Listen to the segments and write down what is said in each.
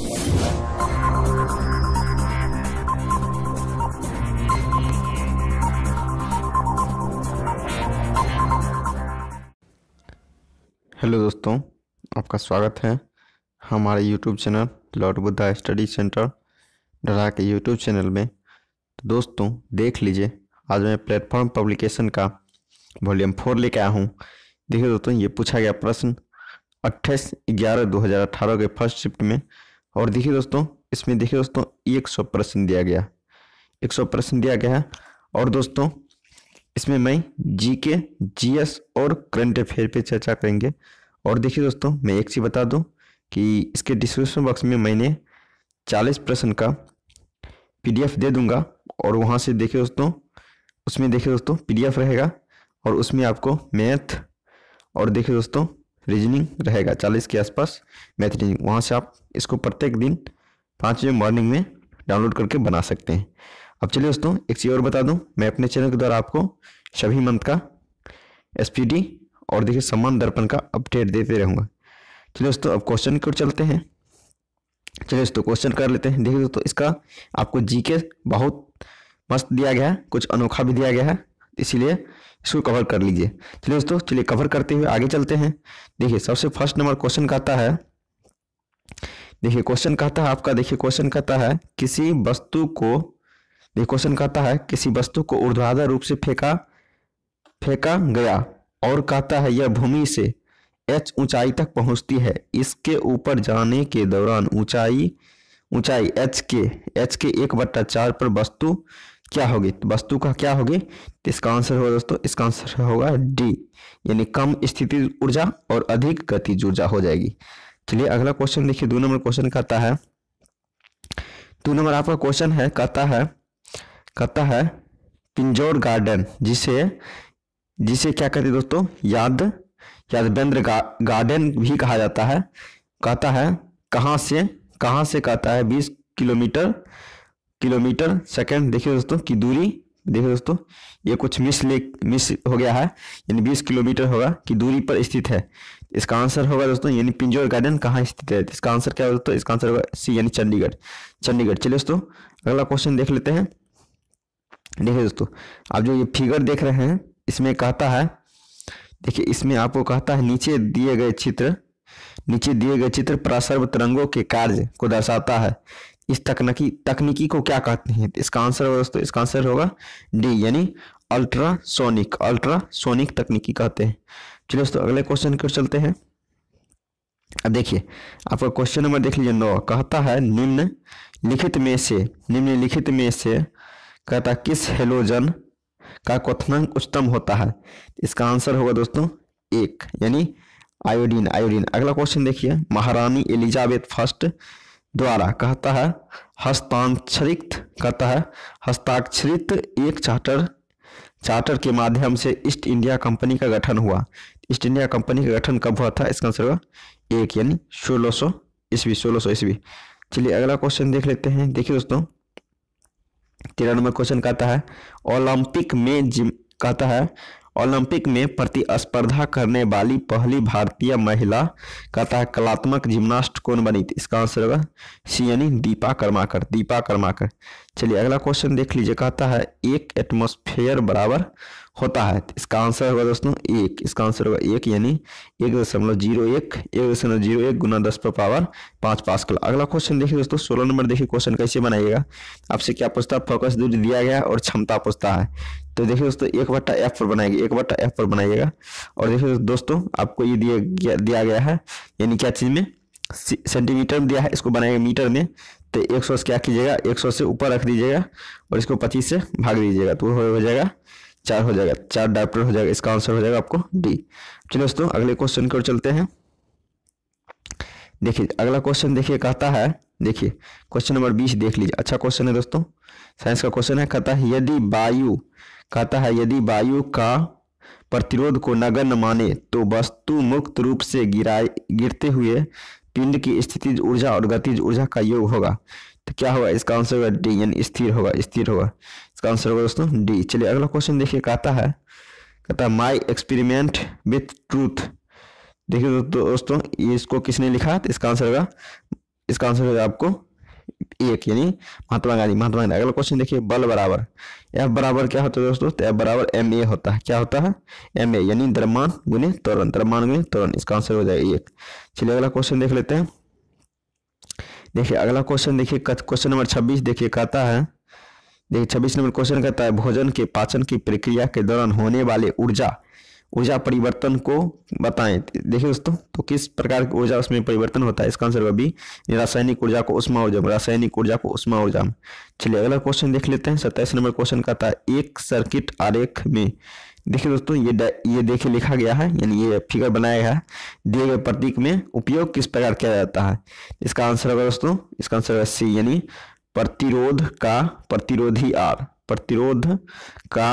hello दोस्तों आपका स्वागत है हमारे YouTube channel lord Buddha study centre डरा के यूट्यूब चैनल में तो दोस्तों देख लीजिए आज मैं प्लेटफॉर्म पब्लिकेशन का वॉल्यूम फोर लेके आया हूँ देखिए दोस्तों ये पूछा गया प्रश्न अट्ठाईस ग्यारह दो हज़ार अठारह के फर्स्ट शिफ्ट में और देखिए दोस्तों इसमें देखिए दोस्तों एक सौ प्रश्न दिया गया एक सौ प्रश्न दिया गया और दोस्तों इसमें मैं जी के जी एस और करंट अफेयर पे चर्चा करेंगे और देखिए दोस्तों मैं एक चीज़ बता दूं कि इसके डिस्क्रिप्शन बॉक्स में मैंने चालीस प्रश्न का पी दे दूंगा और वहाँ से देखिए दोस्तों उसमें देखिए दोस्तों पी रहेगा और उसमें आपको मैथ और देखिए दोस्तों रीजनिंग रहेगा चालीस के आसपास मैथ रीजनिंग वहाँ से आप इसको प्रत्येक दिन पाँच बजे मॉर्निंग में डाउनलोड करके बना सकते हैं अब चलिए दोस्तों एक चीज़ और बता दूँ मैं अपने चैनल के द्वारा आपको सभी मंथ का एस और देखिए सम्मान दर्पण का अपडेट देते रहूँगा चलिए दोस्तों अब क्वेश्चन की ओर चलते हैं चलिए दोस्तों क्वेश्चन कर लेते हैं देखिए दोस्तों इसका आपको जीके बहुत मस्त दिया गया है कुछ अनोखा भी दिया गया है इसीलिए इसको कवर कर लीजिए चलिए दोस्तों चलिए कवर करते हुए आगे चलते हैं देखिए सबसे फर्स्ट नंबर क्वेश्चन कहता है देखिए क्वेश्चन कहता है आपका देखिए क्वेश्चन कहता है किसी वस्तु को देखिए क्वेश्चन कहता है किसी वस्तु को ऊर्ध्वाधर रूप से फेंका फेंका गया और कहता है यह भूमि से एच ऊंचाई तक पहुंचती है इसके ऊपर जाने के दौरान ऊंचाई ऊंचाई एच के एच के एक बट्टा चार पर वस्तु क्या होगी तो वस्तु का क्या होगी तो इसका आंसर होगा दोस्तों इसका आंसर होगा डी यानी कम स्थिति ऊर्जा और अधिक गतिज ऊर्जा हो जाएगी चलिए अगला क्वेश्चन देखिए दो नंबर क्वेश्चन कहता है दो नंबर आपका क्वेश्चन है कहता है कहता है पिंजोर गार्डन जिसे जिसे क्या कहते हैं दोस्तों याद यादवेंद्र गा, गार्डन भी कहा जाता है कहता है कहाँ से कहाँ से कहता है बीस किलोमीटर किलोमीटर सेकंड देखिए दोस्तों की दूरी देखिए दोस्तों ये कुछ मिस ले मिस हो गया है यानी बीस किलोमीटर होगा कि दूरी पर स्थित है इसका आंसर होगा दोस्तों यानी पिंजोर गार्डन कहाँ स्थित है इसका आंसर क्या होगा दोस्तों इसका आंसर होगा सी यानी चंडीगढ़ चंडीगढ़ चलिए दोस्तों अगला क्वेश्चन देख लेते हैं देखिए दोस्तों आप जो ये फिगर देख रहे हैं इसमें कहता है देखिए इसमें आपको कहता है नीचे दिए गए चित्र नीचे दिए गए चित्र प्रसर्व तरंगों के कार्य को दर्शाता है इस तकनीकी तकनीकी को क्या कहते हैं इसका आंसर होगा दोस्तों इसका आंसर होगा डी यानी अल्ट्रासोनिक अल्ट्रासोनिक तकनीकी कहते हैं चलिए दोस्तों अगले क्वेश्चन की ओर चलते हैं अब देखिए आपका क्वेश्चन नंबर देख लीजिए नौ कहता है निम्न लिखित में से निम्न लिखित में से कहता किस हेलोजन का क्वथनांक उच्चतम होता है इसका आंसर होगा दोस्तों एक यानी आयोडीन आयोडीन अगला क्वेश्चन देखिए महारानी एलिजाबेथ फर्स्ट द्वारा कहता है हस्तांतरित कहता है हस्ताक्षरित एक चार्टर चार्टर के माध्यम से ईस्ट इंडिया कंपनी का गठन हुआ ईस्ट इंडिया कंपनी का गठन कब हुआ था इसका आंसर होगा एक यानी सोलह सौ ईस्वी सोलह सौ ईस्वी चलिए अगला क्वेश्चन देख लेते हैं देखिए दोस्तों तेरह नंबर क्वेश्चन कहता है ओलंपिक में जिम कहता है ओलंपिक में प्रतिस्पर्धा करने वाली पहली भारतीय महिला कलात्मक जिम्नास्ट कौन बनी थी इसका आंसर होगा सी यानी दीपा कर्माकर दीपा कर्माकर चलिए अगला क्वेश्चन देख लीजिए कहता है एक एटमोस्फेयर बराबर होता है इसका आंसर होगा दोस्तों एक इसका आंसर होगा एक यानी एक दशमलव जीरो एक एक दशमलव जीरो एक गुना दस पर पावर पाँच पास कल अगला क्वेश्चन देखिए दोस्तों सोलह नंबर देखिए क्वेश्चन कैसे बनाइएगा आपसे क्या पूछता है फोकस दूरी दिया गया और क्षमता पूछता है तो देखिए दोस्तों एक बट्टा एफ पर बनाएगा एक बट्टा एफ पर बनाइएगा और देखिए दोस्तों आपको ये दिया गया दिया गया है यानी क्या चीज़ में सेंटीमीटर में दिया है इसको बनाएगा मीटर में तो एक सौ क्या कीजिएगा एक सौ से ऊपर रख दीजिएगा और इसको पच्चीस से भाग दीजिएगा तो वो हो जाएगा चार हो जाएगा चार डायप्टर हो जाएगा इसका आंसर हो जाएगा आपको डी चलिए दोस्तों अगले क्वेश्चन की ओर चलते हैं देखिए अगला क्वेश्चन देखिए कहता है देखिए क्वेश्चन नंबर बीस देख लीजिए अच्छा क्वेश्चन है दोस्तों साइंस का क्वेश्चन है कहता है यदि वायु कहता है यदि वायु का प्रतिरोध को नगण्य माने तो वस्तु मुक्त रूप से गिराए गिरते हुए पिंड की स्थिति ऊर्जा और गतिज ऊर्जा का योग होगा तो क्या होगा इसका आंसर होगा डी यानी स्थिर होगा स्थिर होगा इसका आंसर होगा दोस्तों डी चलिए अगला क्वेश्चन देखिए कहता है कहता है माई एक्सपेरिमेंट विथ ट्रूथ देखिए दो, दोस्तों ये इसको किसने लिखा तो इसका आंसर होगा इसका आंसर होगा आपको एक यानी महात्मा गांधी महात्मा गांधी अगला क्वेश्चन देखिए बल बराबर एफ बराबर क्या होता है दोस्तों तो एफ बराबर एम ए होता है क्या होता है एम ए यानी द्रमान गुने त्वरण द्रमान गुने त्वरण इसका आंसर हो जाएगा एक चलिए अगला क्वेश्चन देख लेते हैं देखिए अगला क्वेश्चन देखिए क्वेश्चन नंबर छब्बीस देखिए कहता है देखिए छब्बीस नंबर क्वेश्चन कहता है भोजन के पाचन की प्रक्रिया के दौरान होने वाले ऊर्जा ऊर्जा परिवर्तन को बताएं देखिए दोस्तों तो किस प्रकार की ऊर्जा उसमें परिवर्तन होता है इसका आंसर होगा बी रासायनिक ऊर्जा को उष्मा ऊर्जा में रासायनिक ऊर्जा को उष्मा ऊर्जा में चलिए अगला क्वेश्चन देख लेते हैं सत्ताईस नंबर क्वेश्चन का था एक सर्किट आरेख में देखिए दोस्तों ये ये देखिए लिखा गया है यानी ये फिगर बनाया गया है दिए गए प्रतीक में उपयोग किस प्रकार किया जाता है इसका आंसर होगा दोस्तों इसका आंसर होगा सी यानी प्रतिरोध का प्रतिरोधी आर प्रतिरोध का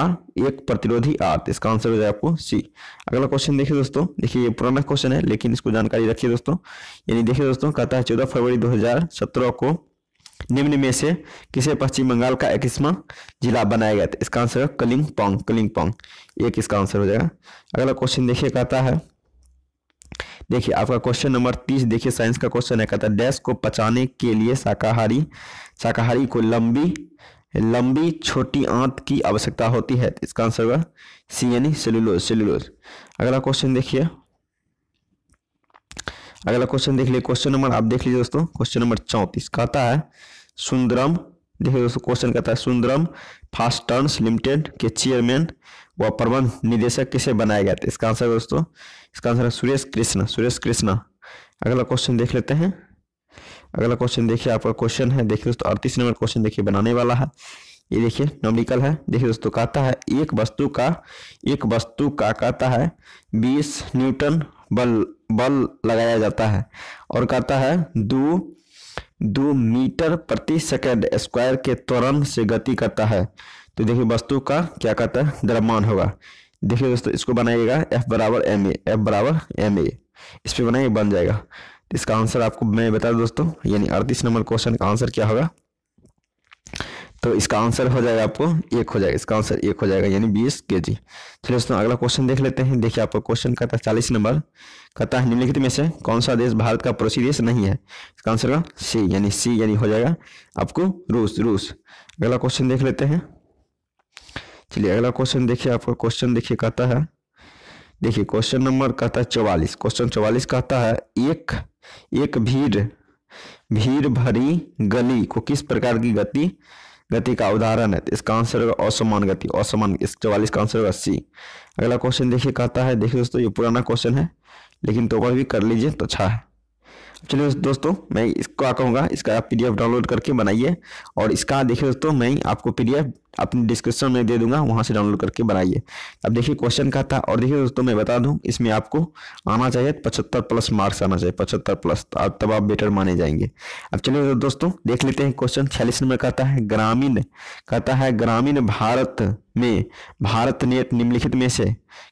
एक प्रतिरोधी आत इसका आंसर हो जाए आपको सी अगला क्वेश्चन देखिए दोस्तों देखिए ये पुराना क्वेश्चन है लेकिन इसको जानकारी रखिए दोस्तों यानी देखिए दोस्तों कहता है चौदह फरवरी 2017 को निम्न में से किसे पश्चिम बंगाल का इक्कीसवा जिला बनाया गया था इसका आंसर है कलिंग पोंग कलिंग पोंग एक इसका आंसर हो जाएगा अगला क्वेश्चन देखिए कहता है देखिए आपका क्वेश्चन नंबर तीस देखिए साइंस का क्वेश्चन है कहता है डैश को पचाने के लिए शाकाहारी शाकाहारी को लंबी लंबी छोटी आंत की आवश्यकता होती है इसका आंसर होगा सी यानी सेलुलोज सेलुलोज अगला क्वेश्चन देखिए अगला क्वेश्चन देख लिए क्वेश्चन नंबर आप देख लीजिए दोस्तों क्वेश्चन नंबर चौंतीस कहता है सुंदरम देखिए दोस्तों क्वेश्चन कहता है सुंदरम फास्ट टर्न्स लिमिटेड के चेयरमैन व प्रबंध निदेशक किसे बनाया गया था इसका आंसर दोस्तों इसका आंसर है सुरेश कृष्णा सुरेश कृष्णा अगला क्वेश्चन देख लेते हैं अगला क्वेश्चन देखिए आपका क्वेश्चन है देखिए दोस्तों अड़तीस नंबर क्वेश्चन देखिए बनाने वाला है ये देखिए नॉमिकल है देखिए दोस्तों कहता है एक वस्तु का एक वस्तु का कहता है बीस न्यूटन बल बल लगाया जाता है और कहता है दो दो मीटर प्रति सेकेंड स्क्वायर के त्वरण से गति करता है तो देखिए वस्तु का क्या कहता है द्रव्यमान होगा देखिए दोस्तों इसको बनाइएगा एफ बराबर एम ए एफ बराबर एम ए इस पर बनाइए बन जाएगा इसका आंसर आपको मैं बता दूं दोस्तों यानी अड़तीस नंबर क्वेश्चन का आंसर क्या होगा तो इसका आंसर हो जाएगा आपको एक हो जाएगा इसका आंसर एक हो जाएगा यानी बीस के जी चलिए तो दोस्तों अगला क्वेश्चन देख लेते हैं देखिए आपका क्वेश्चन कहता है चालीस नंबर कहता है निम्नलिखित में से कौन सा देश भारत का पड़ोसी देश नहीं है इसका आंसर होगा सी यानी सी यानी हो जाएगा आपको रूस रूस अगला क्वेश्चन देख लेते हैं चलिए अगला क्वेश्चन देखिए आपका क्वेश्चन देखिए कहता है देखिए क्वेश्चन नंबर कहता है चौवालीस क्वेश्चन चौवालीस कहता है एक एक भीड़ भीड़ भरी गली को किस प्रकार की गति गति का उदाहरण है तो इसका आंसर होगा असमान गति असमान चौवालीस का आंसर होगा सी अगला क्वेश्चन देखिए कहता है देखिए दोस्तों ये पुराना क्वेश्चन है लेकिन तो भी कर लीजिए तो अच्छा है चलिए दोस्तों मैं आ कहूँगा इसका आप पीडीएफ डाउनलोड करके बनाइए और इसका देखिए दोस्तों मैं आपको पीडीएफ अपने डिस्क्रिप्शन में दे दूंगा वहां से डाउनलोड करके बनाइए अब देखिए क्वेश्चन का था और देखिए दोस्तों मैं बता दूं इसमें आपको आना चाहिए पचहत्तर प्लस मार्क्स आना चाहिए पचहत्तर प्लस तब आप बेटर माने जाएंगे अब चलिए तो दोस्तों देख लेते हैं क्वेश्चन छियालीस नंबर कहता है ग्रामीण कहता है ग्रामीण भारत में भारत नेट निम्नलिखित में से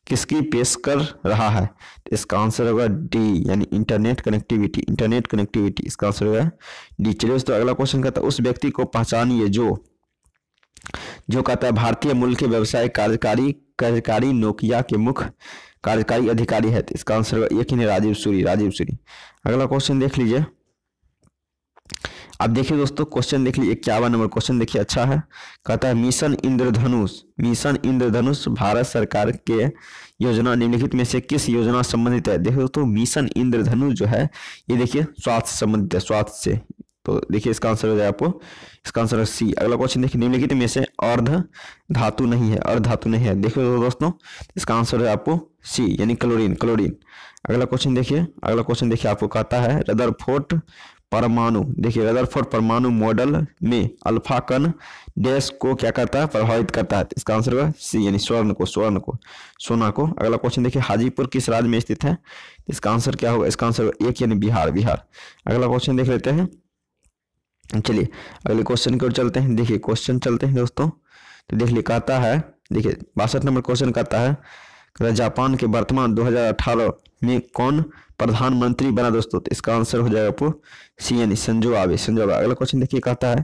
किसकी पेश कर रहा है तो इसका आंसर होगा डी यानी इंटरनेट कनेक्टिविटी इंटरनेट कनेक्टिविटी इसका आंसर होगा डी चलिए दोस्तों अगला क्वेश्चन कहता है उस व्यक्ति को पहचानिए जो जो कहता है भारतीय मूल के व्यवसाय कार्यकारी कार्यकारी नोकिया के मुख्य कार्यकारी अधिकारी तो है इसका आंसर एक ही राजीव सूरी राजीव सूरी अगला क्वेश्चन देख लीजिए अब देखिए दोस्तों क्वेश्चन देख लीजिए इक्यावन नंबर क्वेश्चन देखिए अच्छा है कहता है मिशन इंद्रधनुष मिशन इंद्रधनुष भारत सरकार के योजना निम्नलिखित में से किस योजना संबंधित है देखिए दोस्तों मिशन इंद्रधनुष जो है ये देखिए स्वास्थ्य संबंधित है स्वास्थ्य से तो देखिए इसका आंसर हो जाए आपको इसका आंसर है सी अगला क्वेश्चन देखिए निम्नलिखित में से अर्ध धातु नहीं है अर्ध धातु नहीं है देखिए दो दोस्तों इसका आंसर है आपको सी यानी क्लोरीन क्लोरीन अगला क्वेश्चन देखिए अगला क्वेश्चन देखिए आपको कहता है फोर्ट परमाणु देखिए फोर्ट परमाणु मॉडल में अल्फा कण डैश को क्या करता है प्रभावित करता है इसका आंसर होगा सी यानी स्वर्ण को स्वर्ण को सोना को अगला क्वेश्चन देखिए हाजीपुर किस राज्य में स्थित है इसका आंसर क्या होगा इसका आंसर एक यानी बिहार बिहार अगला क्वेश्चन देख लेते हैं चलिए अगले क्वेश्चन की ओर चलते हैं देखिए क्वेश्चन चलते हैं दोस्तों तो देख लिए कहता है देखिए बासठ नंबर क्वेश्चन कहता है जापान के वर्तमान 2018 में कौन प्रधानमंत्री बना दोस्तों तो इसका आंसर हो जाएगा आपको सी एन संजो आबे संजो आबे अगला क्वेश्चन देखिए कहता है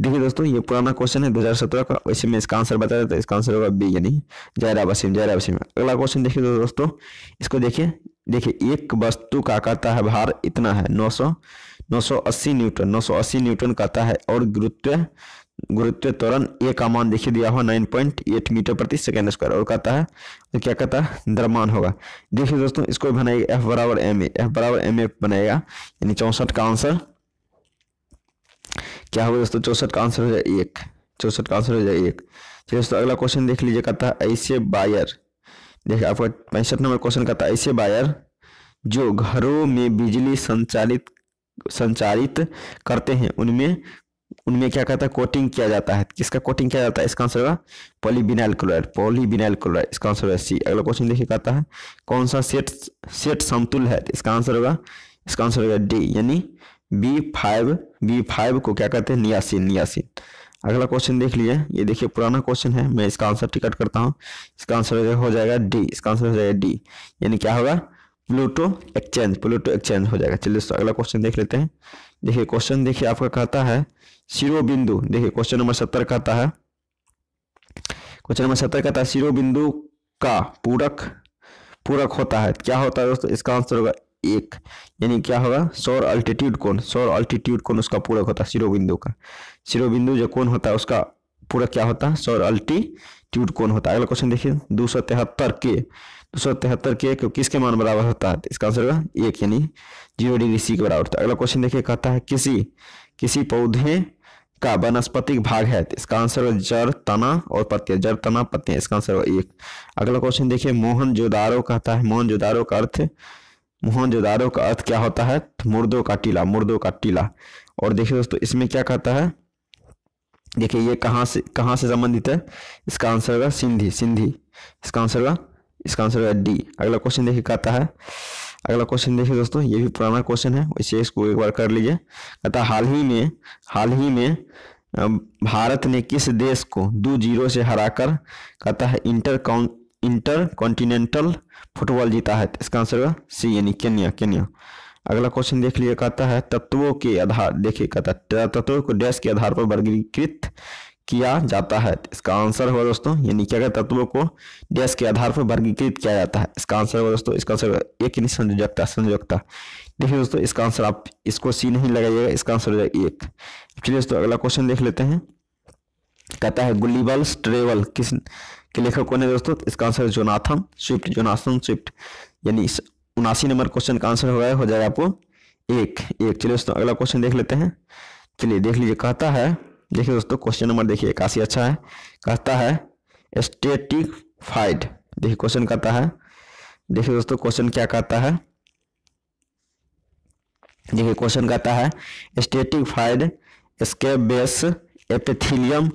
देखिए दोस्तों ये पुराना क्वेश्चन है 2017 का वैसे में इसका आंसर बताया था इसका आंसर होगा बी यानी जयरा वसीम जयरा वसीम अगला क्वेश्चन देखिए दोस्तों इसको देखिए देखिए एक वस्तु का कहता है भार इतना है नौ सौ 980 न्यूटन 980 न्यूटन कहता है और गुरुत्व गुरुत्व त्वरण ए का मान देखिए दिया हुआ 9.8 मीटर प्रति सेकेंड स्क्वायर और कहता है तो क्या कहता है द्रमान होगा देखिए दोस्तों इसको बनाएगा एफ बराबर एम ए एफ बराबर एम ए बनाएगा यानी चौसठ का आंसर क्या होगा दोस्तों चौसठ का आंसर हो जाए एक चौसठ का आंसर हो जाए एक चलिए तो दोस्तों अगला क्वेश्चन देख लीजिए कहता है ऐसे बायर देखिए आपका पैंसठ नंबर क्वेश्चन कहता है ऐसे बायर जो घरों में बिजली संचालित संचारित करते हैं उनमें उनमें क्या कहता है कोटिंग किया जाता है किसका कोटिंग किया जाता है इसका आंसर होगा पॉलीबिनाइल क्लोराइड पॉलीबिनाइल क्लोराइड इसका आंसर होगा सी अगला क्वेश्चन देखिए कहता है कौन सा सेट सेट समतुल है तो इसका आंसर होगा इसका आंसर होगा डी यानी बी फाइव बी फाइव को क्या कहते हैं नियासिन नियासिन अगला क्वेश्चन देख लीजिए ये देखिए पुराना क्वेश्चन है मैं इसका आंसर टिकट करता हूँ इसका आंसर हो जाएगा डी इसका आंसर हो जाएगा डी यानी क्या होगा प्लूटो एक्सचेंज प्लूटो एक्सचेंज हो जाएगा चलिए अगला क्वेश्चन देख लेते हैं देखिए क्वेश्चन देखिए आपका कहता है शिरो बिंदु देखिए क्वेश्चन नंबर सत्तर कहता है क्वेश्चन नंबर सत्तर कहता है शिरो बिंदु का पूरक पूरक होता है क्या होता है दोस्तों इसका आंसर होगा एक यानी क्या होगा सौर अल्टीट्यूड कौन सौर अल्टीट्यूड कौन उसका पूरक होता है शिरो बिंदु का शिरो बिंदु जो कौन होता है उसका पूरा क्या होता है सौर अल्टीट्यूड कौन होता है अगला क्वेश्चन देखिए दो सौ तिहत्तर के दो सौ तिहत्तर के किसके मान बराबर होता है इसका आंसर होगा एक यानी जीरो डिग्री सी के बराबर होता है अगला क्वेश्चन देखिए कहता है किसी किसी पौधे का वनस्पतिक भाग है तो इसका आंसर होगा जड़ तना और पत्तियां जड़ तना पत्तियां इसका आंसर होगा एक अगला क्वेश्चन देखिए मोहन जोदारो कहता है मोहन जोदारो का अर्थ मोहन जोदारो का अर्थ क्या होता है मुर्दों का टीला मुर्दों का टीला और देखिए दोस्तों इसमें क्या कहता है देखिए ये कहाँ से कहाँ से संबंधित है इसका आंसर होगा सिंधी सिंधी इसका आंसर होगा इसका आंसर होगा डी अगला क्वेश्चन देखिए कहता है अगला क्वेश्चन देखिए दोस्तों ये भी पुराना क्वेश्चन है इसे इसको एक बार कर लीजिए कहता हाल ही में हाल ही में भारत ने किस देश को दो जीरो से हराकर कहता है इंटर काउं इंटर कॉन्टिनेंटल फुटबॉल जीता है इसका आंसर होगा सी यानी केन्या केन्या अगला क्वेश्चन देख लिया कहता है तत्वों के आधार देखिए कहता है तो तत्वों को डैश के आधार पर वर्गीकृत किया जाता है इसका आंसर होगा दोस्तों यानी क्या कहते तत्वों को डैश के आधार पर वर्गीकृत किया जाता है इसका आंसर होगा दोस्तों इसका आंसर एक नहीं संयोजकता संयोजकता देखिए दोस्तों इसका आंसर आप इसको सी नहीं लगाइएगा इसका आंसर हो जाएगा एक चलिए दोस्तों अगला क्वेश्चन देख लेते हैं कहता है गुल्लीबल स्ट्रेवल किस के लेखक कौन है दोस्तों तो इसका answer Jonathan Swift Jonathan Swift यानी उनासी नंबर क्वेश्चन का आंसर होगा हो जाएगा आपको एक एक चलिए दोस्तों अगला क्वेश्चन देख लेते हैं चलिए देख लीजिए कहता है देखिए दोस्तों क्वेश्चन नंबर देखिए काफ़ी अच्छा है कहता है स्टेटिफाइड देखिए क्वेश्चन कहता है देखिए दोस्तों क्वेश्चन क्या कहता है देखिए क्वेश्चन कहता है स्टेटिफाइड स्केबेस एपिथिलियम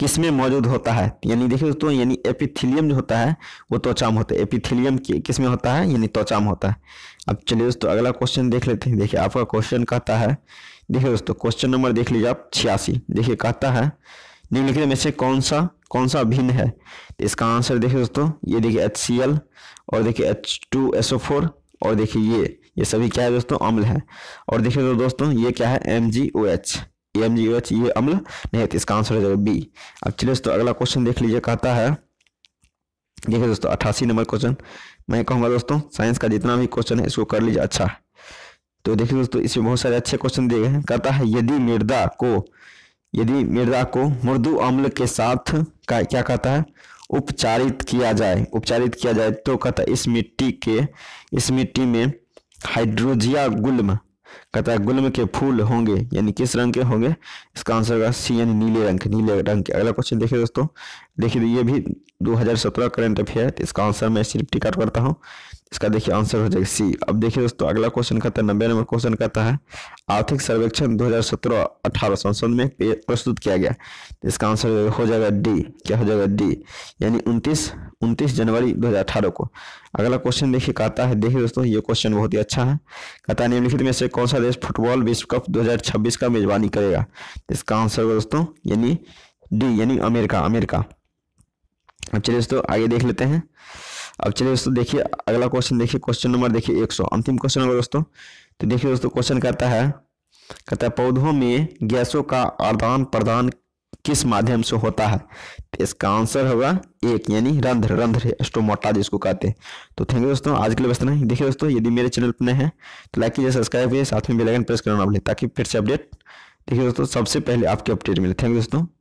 किस में मौजूद होता है यानी देखिए दोस्तों यानी एपिथिलियम जो होता है वो त्वचा में होता है एपिथिलियम किस में होता है यानी त्वचा में होता है अब चलिए दोस्तों अगला क्वेश्चन देख लेते हैं देखिए आपका क्वेश्चन कहता है देखिए दोस्तों क्वेश्चन नंबर देख लीजिए आप छियासी देखिए कहता है निम्नलिखित में से कौन सा कौन सा भिन्न है तो इसका आंसर देखिए दोस्तों ये देखिए एच सी एल और देखिए H two S O four और देखिए ये ये सभी क्या है दोस्तों अम्ल है और देखिए दोस्तों ये क्या है M G O H M G H ये अम्ल नहीं इसका आंसर हो जाएगा बी अब चलिए दोस्तों अगला क्वेश्चन देख लीजिए कहता है देखिए दोस्तों अट्ठासी नंबर क्वेश्चन मैं कहूँगा दोस्तों साइंस का जितना भी क्वेश्चन है इसको कर लीजिए अच्छा तो देखिए दोस्तों इसमें बहुत सारे अच्छे क्वेश्चन दिए गए हैं कहता है यदि मृदा को यदि मृदा को मृदु अम्ल के साथ का क्या कहता है उपचारित किया जाए उपचारित किया जाए तो कहता है इस मिट्टी के इस मिट्टी में हाइड्रोजिया गुल्म कहता है गुलम के फूल होंगे यानी किस रंग के होंगे इसका आंसर होगा सी यानी नीले रंग के नीले रंग के अगला क्वेश्चन देखिए दोस्तों देखिए ये भी 2017 करंट अफेयर है तो इसका आंसर मैं सिर्फ टिकट करता हूँ इसका देखिए आंसर हो जाएगा सी अब देखिए दोस्तों अगला क्वेश्चन कहता है नब्बे नंबर क्वेश्चन कहता है आर्थिक सर्वेक्षण 2017-18 संसद में प्रस्तुत किया गया तो इसका आंसर हो जाएगा डी क्या हो जाएगा डी यानी 29 उनतीस जनवरी 2018 को अगला क्वेश्चन देखिए कहता है देखिए दोस्तों ये क्वेश्चन बहुत ही अच्छा है कहता है निम्नलिखित में से कौन सा देश फुटबॉल विश्व कप दो का मेजबानी करेगा तो इसका आंसर होगा दोस्तों यानी डी यानी अमेरिका अमेरिका अब चलिए दोस्तों आगे देख लेते हैं अब चलिए दोस्तों देखिए अगला क्वेश्चन देखिए क्वेश्चन नंबर देखिए एक सौ अंतिम क्वेश्चन नंबर दोस्तों तो देखिए दोस्तों क्वेश्चन करता है कहता है पौधों में गैसों का आदान प्रदान किस माध्यम से होता है तो इसका आंसर होगा एक यानी रंध्र रंध्र स्टोमोटा जिसको कहते हैं तो थैंक यू दोस्तों आज के लिए बस नहीं देखिए दोस्तों यदि मेरे चैनल पर नए हैं तो लाइक कीजिए सब्सक्राइब कीजिए साथ में बेलाइकन प्रेस करना ना भूलें ताकि फिर से अपडेट देखिए दोस्तों सबसे पहले आपके अपडेट मिले थैंक यू दोस्तों